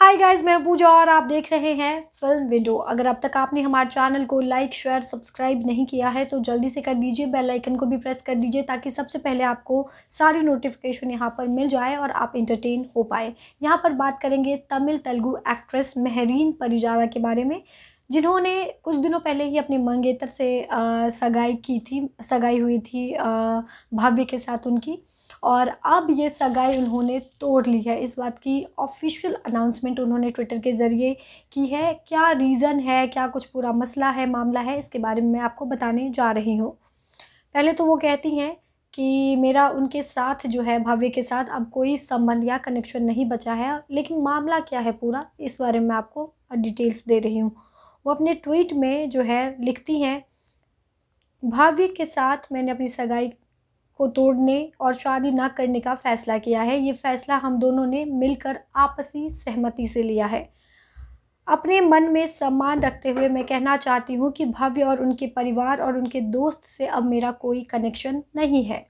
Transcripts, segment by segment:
hi guys मैं पूजा और आप देख रहे हैं फिल्म विंडो अगर अब तक आपने हमारे चैनल को लाइक शेयर सब्सक्राइब नहीं किया है तो जल्दी से कर दीजिए बेल आइकन को भी प्रेस कर दीजिए ताकि सबसे पहले आपको सारी नोटिफिकेशन यहाँ पर मिल जाए और आप इंटरटेन हो पाए यहाँ पर बात करेंगे तमिल तेलुगू एक्ट्रेस मेहरीन परिजारा के बारे में जिन्होंने कुछ दिनों पहले ही अपनी मंगेतर से आ, सगाई की थी सगाई हुई थी भाभी के साथ उनकी और अब ये सगाई उन्होंने तोड़ ली है इस बात की ऑफिशियल अनाउंसमेंट उन्होंने ट्विटर के ज़रिए की है क्या रीज़न है क्या कुछ पूरा मसला है मामला है इसके बारे में मैं आपको बताने जा रही हूँ पहले तो वो कहती हैं कि मेरा उनके साथ जो है भाव्य के साथ अब कोई संबंध या कनेक्शन नहीं बचा है लेकिन मामला क्या है पूरा इस बारे में आपको डिटेल्स दे रही हूँ वो अपने ट्वीट में जो है लिखती हैं भाव्य के साथ मैंने अपनी सगाई को तोड़ने और शादी ना करने का फ़ैसला किया है ये फ़ैसला हम दोनों ने मिलकर आपसी सहमति से लिया है अपने मन में सम्मान रखते हुए मैं कहना चाहती हूँ कि भव्य और उनके परिवार और उनके दोस्त से अब मेरा कोई कनेक्शन नहीं है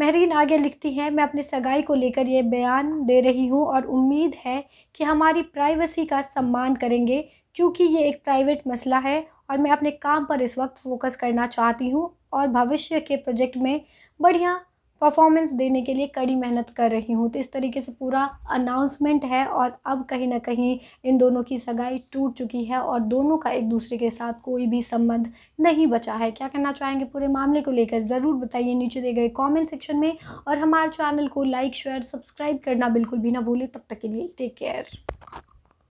महरीन आगे लिखती हैं मैं अपने सगाई को लेकर यह बयान दे रही हूँ और उम्मीद है कि हमारी प्राइवेसी का सम्मान करेंगे क्योंकि ये एक प्राइवेट मसला है और मैं अपने काम पर इस वक्त फोकस करना चाहती हूँ और भविष्य के प्रोजेक्ट में बढ़िया परफॉर्मेंस देने के लिए कड़ी मेहनत कर रही हूँ तो इस तरीके से पूरा अनाउंसमेंट है और अब कहीं ना कहीं इन दोनों की सगाई टूट चुकी है और दोनों का एक दूसरे के साथ कोई भी संबंध नहीं बचा है क्या कहना चाहेंगे पूरे मामले को लेकर ज़रूर बताइए नीचे दिए गए कॉमेंट सेक्शन में और हमारे चैनल को लाइक शेयर सब्सक्राइब करना बिल्कुल भी ना भूलें तब तक के लिए टेक केयर